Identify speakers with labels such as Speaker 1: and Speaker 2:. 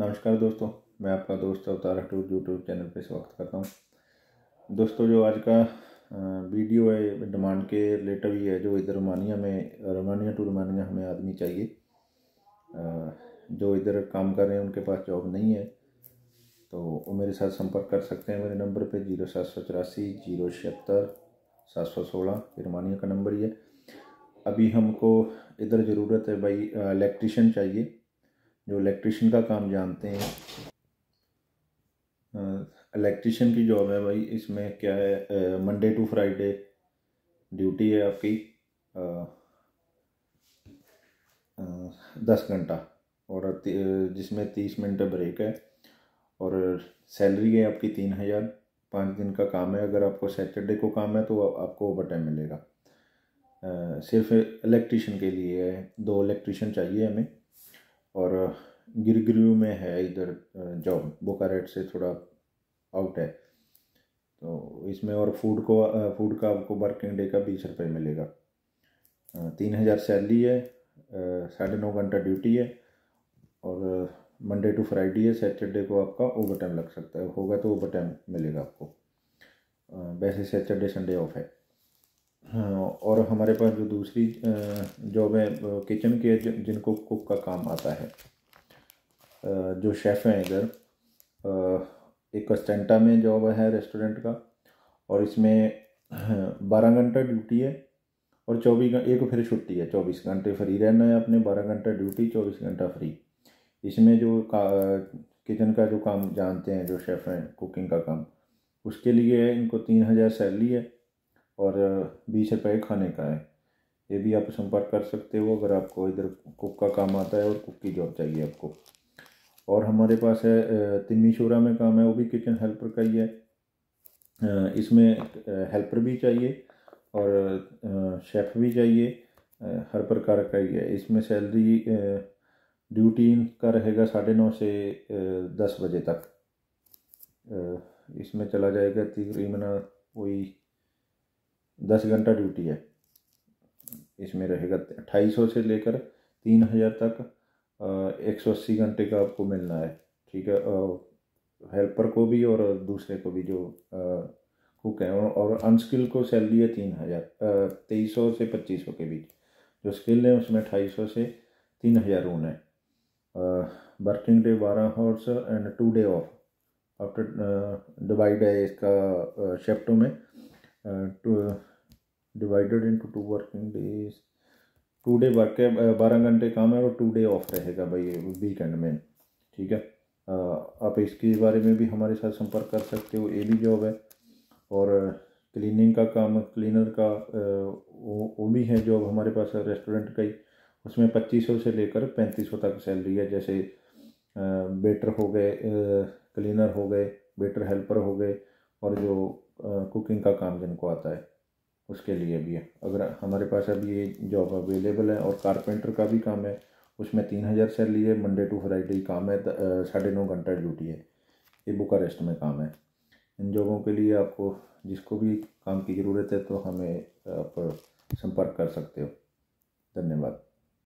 Speaker 1: नमस्कार दोस्तों मैं आपका दोस्त अवतार टूर यूट्यूब चैनल पे स्वागत करता हूँ दोस्तों जो आज का वीडियो है डिमांड के रिलेटिव ही है जो इधर रोमानिया में रोमानिया टू रोमानिया हमें आदमी चाहिए जो इधर काम कर रहे हैं उनके पास जॉब नहीं है तो वो मेरे साथ संपर्क कर सकते हैं मेरे नंबर पर जीरो सात सौ चौरासी जीरो छिहत्तर सात सौ सोलह रोमानिया का नंबर ही है अभी हमको इधर ज़रूरत है भाई इलेक्ट्रिशन चाहिए जो इलेक्ट्रिशियन का काम जानते हैं इलेक्ट्रिशियन की जॉब है भाई इसमें क्या है मंडे टू फ्राइडे ड्यूटी है आपकी आ, आ, दस घंटा और जिसमें तीस मिनट ब्रेक है और सैलरी है आपकी तीन हज़ार पाँच दिन का काम है अगर आपको सैटरडे को काम है तो आपको ओवर टाइम मिलेगा आ, सिर्फ इलेक्ट्रिशियन के लिए है दो इलेक्ट्रिशियन चाहिए हमें और गिरग्रू में है इधर जॉब बोकारेट से थोड़ा आउट है तो इसमें और फूड को फूड का आपको वर्किंग डे का बीस रुपये मिलेगा तीन हज़ार सैलरी है साढ़े नौ घंटा ड्यूटी है और मंडे टू फ्राइडे है सैटरडे को आपका ओवर टाइम लग सकता है होगा तो ओवर टाइम मिलेगा आपको वैसे सैटरडे संडे ऑफ है हाँ, और हमारे पास जो दूसरी जॉब है किचन के जिनको कुक का काम आता है जो शेफ़ हैं इधर एक कस्टेंटा में जॉब है रेस्टोरेंट का और इसमें हाँ, बारह घंटा ड्यूटी है और चौबीस घंटे एक फिर छुट्टी है चौबीस घंटे फ्री रहना है अपने बारह घंटा ड्यूटी चौबीस घंटा फ्री इसमें जो का किचन का जो काम जानते हैं जो शेफ़ हैं कुकिंग का काम उसके लिए इनको तीन हज़ार सैलरी है और बीस रुपये खाने का है ये भी आप संपर्क कर सकते हो अगर आपको इधर कुक का काम आता है और कुक की जॉब चाहिए आपको और हमारे पास है शोरा में काम है वो भी किचन हेल्पर का ही है इसमें हेल्पर भी चाहिए और शेफ़ भी चाहिए हर प्रकार का ही है इसमें सैलरी ड्यूटी का रहेगा साढ़े नौ से दस बजे तक इसमें चला जाएगा तकरीबन कोई दस घंटा ड्यूटी है इसमें रहेगा अट्ठाईस सौ से लेकर तीन हज़ार तक एक सौ अस्सी घंटे का आपको मिलना है ठीक है हेल्पर को भी और दूसरे को भी जो कुक है और अनस्किल को सैलरी है तीन हज़ार तेईस सौ से पच्चीस सौ के बीच जो स्किल है उसमें ढाई सौ से तीन हज़ार ऊन है वर्किंग डे बारह hours and two day off after divide है इसका शिफ्टों में two divided into two working days two day work है बारह घंटे काम है और टू डे ऑफ रहेगा भाई वीकेंड में ठीक है आप इसके बारे में भी हमारे साथ संपर्क कर सकते हो ये भी जॉब है और क्लीनिंग का काम क्लीनर का वो, वो भी है जॉब हमारे पास रेस्टोरेंट का ही उसमें पच्चीस सौ से लेकर पैंतीस सौ तक सैलरी है जैसे बेटर हो गए क्लीनर हो गए बेटर हेल्पर हो गए और जो कुकिंग का काम जिनको आता है उसके लिए भी है अगर हमारे पास अभी ये जॉब अवेलेबल है और कारपेंटर का भी काम है उसमें तीन हज़ार सैलरी है मंडे टू फ्राइडे काम है साढ़े नौ घंटा ड्यूटी है ये बुकारेस्ट में काम है इन जॉबों के लिए आपको जिसको भी काम की ज़रूरत है तो हमें आप संपर्क कर सकते हो धन्यवाद